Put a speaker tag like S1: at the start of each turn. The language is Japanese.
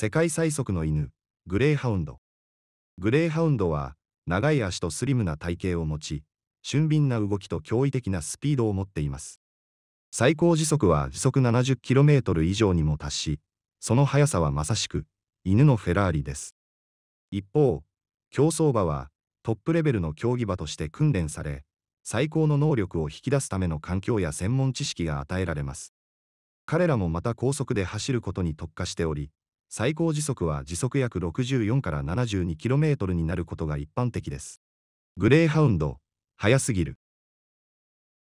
S1: 世界最速の犬、グレーハウンド。グレーハウンドは、長い足とスリムな体型を持ち、俊敏な動きと驚異的なスピードを持っています。最高時速は時速 70km 以上にも達し、その速さはまさしく、犬のフェラーリです。一方、競走馬は、トップレベルの競技馬として訓練され、最高の能力を引き出すための環境や専門知識が与えられます。彼らもまた高速で走ることに特化しており、最高時速は時速約64から 72km になることが一般的です。グレーハウンド、速すぎる。